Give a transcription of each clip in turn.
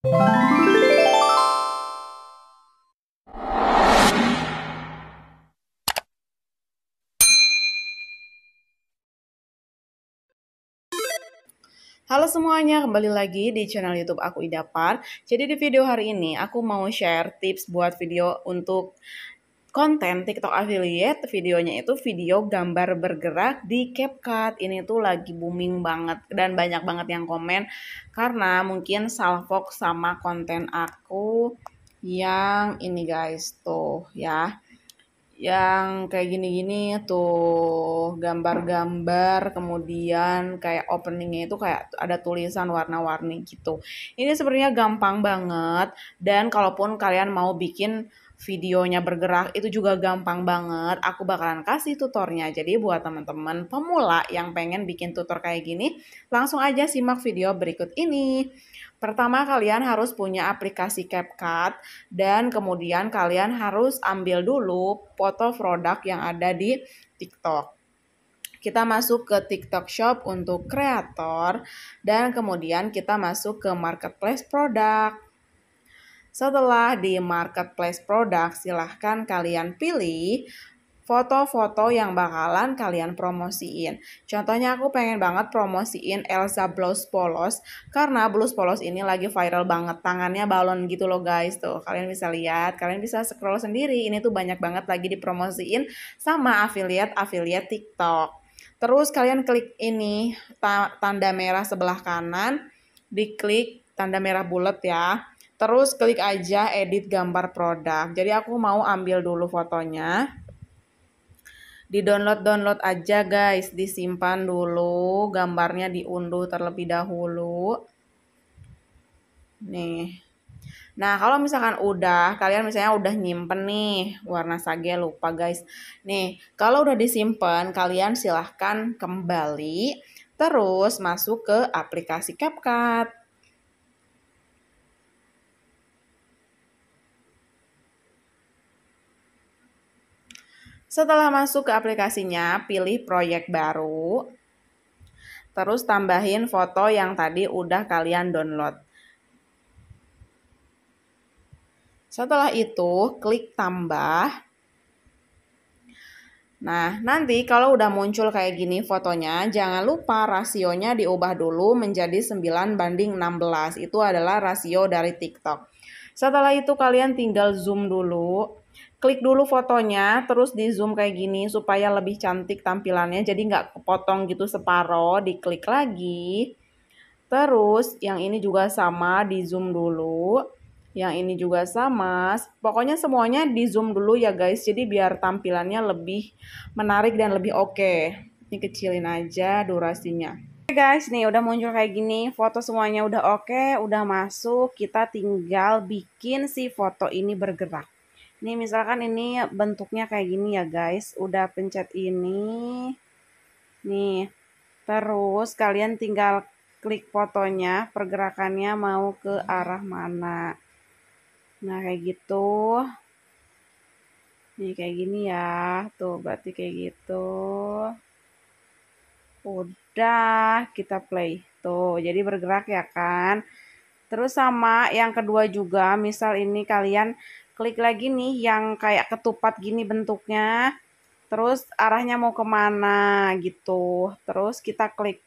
Halo semuanya, kembali lagi di channel YouTube aku Ida Park. Jadi di video hari ini aku mau share tips buat video untuk konten TikTok affiliate videonya itu video gambar bergerak di CapCut. Ini tuh lagi booming banget dan banyak banget yang komen karena mungkin salfok sama konten aku yang ini guys tuh ya yang kayak gini-gini tuh gambar-gambar kemudian kayak openingnya itu kayak ada tulisan warna-warni gitu ini sebenarnya gampang banget dan kalaupun kalian mau bikin videonya bergerak itu juga gampang banget. Aku bakalan kasih tutornya. Jadi buat teman-teman pemula yang pengen bikin tutor kayak gini, langsung aja simak video berikut ini. Pertama kalian harus punya aplikasi CapCut dan kemudian kalian harus ambil dulu foto produk yang ada di TikTok. Kita masuk ke TikTok Shop untuk kreator dan kemudian kita masuk ke marketplace produk setelah di marketplace produk, silahkan kalian pilih foto-foto yang bakalan kalian promosiin. Contohnya aku pengen banget promosiin Elsa blouse polos karena blouse polos ini lagi viral banget. Tangannya balon gitu loh guys tuh. Kalian bisa lihat, kalian bisa scroll sendiri. Ini tuh banyak banget lagi dipromosiin sama affiliate-affiliate TikTok. Terus kalian klik ini tanda merah sebelah kanan, diklik tanda merah bulat ya. Terus klik aja edit gambar produk. Jadi aku mau ambil dulu fotonya. Di download-download aja guys, disimpan dulu, gambarnya diunduh terlebih dahulu. Nih. Nah, kalau misalkan udah, kalian misalnya udah nyimpen nih warna sage lupa guys. Nih, kalau udah disimpan, kalian silahkan kembali terus masuk ke aplikasi CapCut. Setelah masuk ke aplikasinya, pilih proyek baru. Terus tambahin foto yang tadi udah kalian download. Setelah itu, klik tambah. Nah, nanti kalau udah muncul kayak gini fotonya, jangan lupa rasionya diubah dulu menjadi 9 banding 16. Itu adalah rasio dari TikTok. Setelah itu kalian tinggal zoom dulu klik dulu fotonya, terus di zoom kayak gini supaya lebih cantik tampilannya, jadi nggak kepotong gitu separo, diklik lagi. Terus yang ini juga sama, di zoom dulu. Yang ini juga sama, pokoknya semuanya di zoom dulu ya guys, jadi biar tampilannya lebih menarik dan lebih oke. Okay. Ini kecilin aja durasinya. Oke guys, nih udah muncul kayak gini, foto semuanya udah oke, okay, udah masuk, kita tinggal bikin si foto ini bergerak. Nih misalkan ini bentuknya kayak gini ya guys. Udah pencet ini. Nih. Terus kalian tinggal klik fotonya. Pergerakannya mau ke arah mana. Nah kayak gitu. Nih kayak gini ya. Tuh berarti kayak gitu. Udah kita play. Tuh jadi bergerak ya kan. Terus sama yang kedua juga misal ini kalian klik lagi nih yang kayak ketupat gini bentuknya terus arahnya mau kemana gitu terus kita klik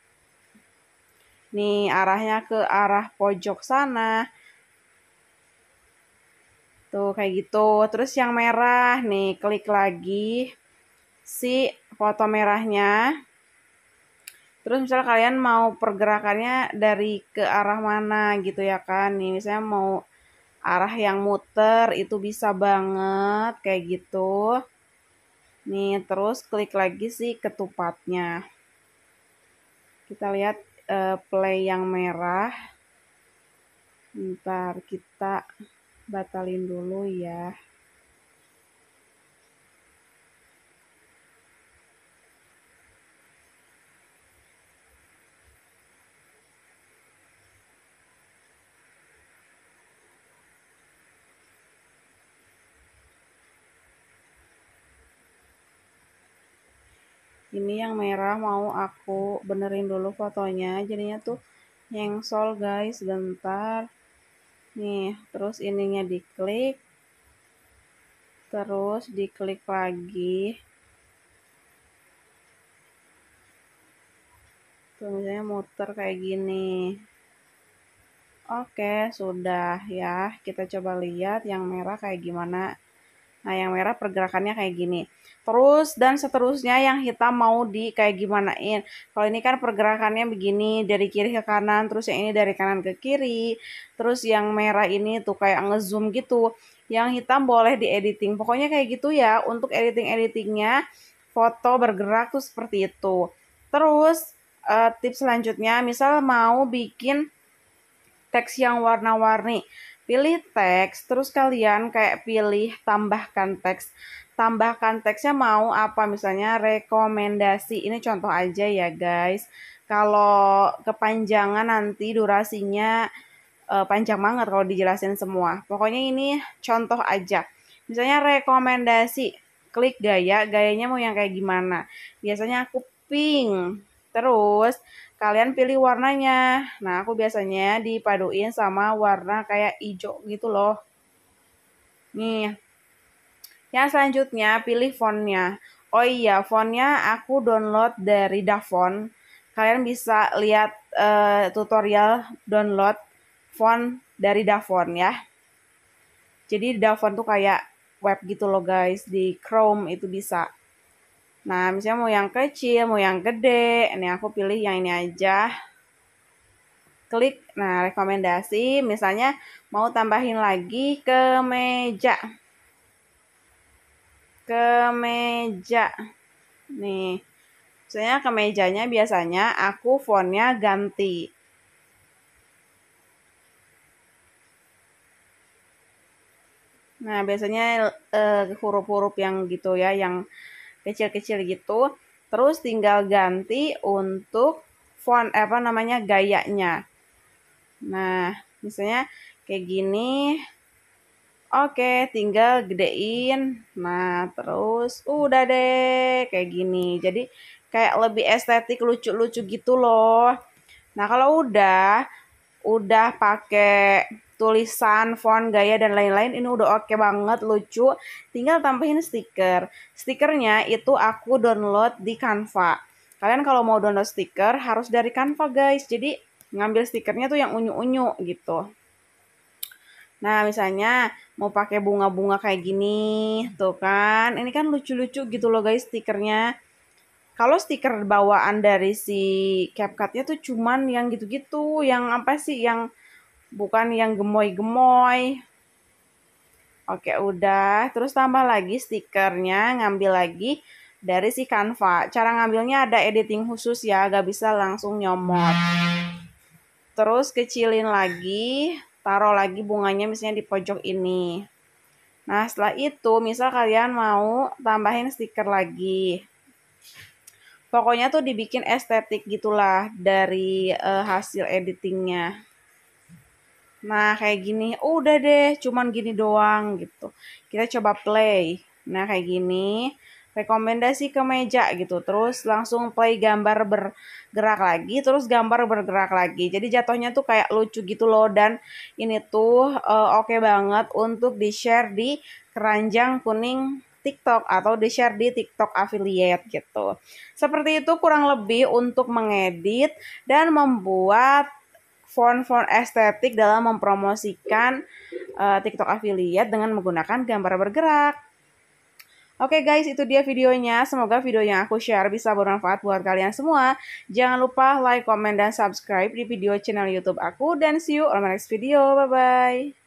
nih arahnya ke arah pojok sana tuh kayak gitu terus yang merah nih klik lagi si foto merahnya terus misalnya kalian mau pergerakannya dari ke arah mana gitu ya kan nih misalnya mau arah yang muter itu bisa banget kayak gitu nih terus klik lagi sih ketupatnya kita lihat uh, play yang merah ntar kita batalin dulu ya ini yang merah mau aku benerin dulu fotonya jadinya tuh yang nyengsol guys bentar nih terus ininya diklik terus diklik lagi tuh misalnya muter kayak gini oke sudah ya kita coba lihat yang merah kayak gimana nah yang merah pergerakannya kayak gini terus dan seterusnya yang hitam mau di kayak gimanain kalau ini kan pergerakannya begini dari kiri ke kanan terus yang ini dari kanan ke kiri terus yang merah ini tuh kayak ngezoom gitu yang hitam boleh di editing pokoknya kayak gitu ya untuk editing-editingnya foto bergerak tuh seperti itu terus uh, tips selanjutnya misal mau bikin teks yang warna-warni pilih teks, terus kalian kayak pilih tambahkan teks. Tambahkan teksnya mau apa? Misalnya rekomendasi. Ini contoh aja ya, guys. Kalau kepanjangan nanti durasinya uh, panjang banget kalau dijelasin semua. Pokoknya ini contoh aja. Misalnya rekomendasi, klik gaya, gayanya mau yang kayak gimana. Biasanya aku pink. Terus kalian pilih warnanya. Nah, aku biasanya dipaduin sama warna kayak hijau gitu loh. Nih. Yang selanjutnya, pilih fontnya. Oh iya, fontnya aku download dari Davon. Kalian bisa lihat uh, tutorial download font dari Davon ya. Jadi Davon tuh kayak web gitu loh guys, di Chrome itu bisa. Nah, misalnya mau yang kecil, mau yang gede. Ini aku pilih yang ini aja. Klik, nah rekomendasi misalnya mau tambahin lagi ke meja. Ke meja. Nih. Misalnya ke mejanya biasanya aku fontnya ganti. Nah, biasanya eh, huruf-huruf uh, yang gitu ya, yang kecil-kecil gitu. Terus tinggal ganti untuk font eh, apa namanya gayanya. Nah, misalnya kayak gini. Oke, tinggal gedein. Nah, terus udah deh kayak gini. Jadi kayak lebih estetik, lucu-lucu gitu loh. Nah, kalau udah udah pakai tulisan, font, gaya, dan lain-lain ini udah oke okay banget, lucu. Tinggal tambahin stiker. Stikernya itu aku download di Canva. Kalian kalau mau download stiker harus dari Canva guys. Jadi ngambil stikernya tuh yang unyu-unyu gitu. Nah misalnya mau pakai bunga-bunga kayak gini tuh kan. Ini kan lucu-lucu gitu loh guys stikernya. Kalau stiker bawaan dari si CapCutnya tuh cuman yang gitu-gitu, yang apa sih, yang bukan yang gemoy-gemoy. Oke, udah. Terus tambah lagi stikernya, ngambil lagi dari si Canva. Cara ngambilnya ada editing khusus ya, gak bisa langsung nyomot. Terus kecilin lagi, taruh lagi bunganya misalnya di pojok ini. Nah, setelah itu, misal kalian mau tambahin stiker lagi. Pokoknya tuh dibikin estetik gitulah dari uh, hasil editingnya. Nah, kayak gini. Oh, udah deh, cuman gini doang gitu. Kita coba play. Nah, kayak gini. Rekomendasi ke meja gitu. Terus langsung play gambar bergerak lagi, terus gambar bergerak lagi. Jadi jatuhnya tuh kayak lucu gitu loh dan ini tuh uh, oke okay banget untuk di-share di keranjang kuning TikTok atau di-share di TikTok affiliate gitu. Seperti itu kurang lebih untuk mengedit dan membuat font-font estetik dalam mempromosikan uh, TikTok affiliate dengan menggunakan gambar bergerak. Oke okay guys, itu dia videonya. Semoga video yang aku share bisa bermanfaat buat kalian semua. Jangan lupa like, comment, dan subscribe di video channel YouTube aku. Dan see you on my next video. Bye-bye.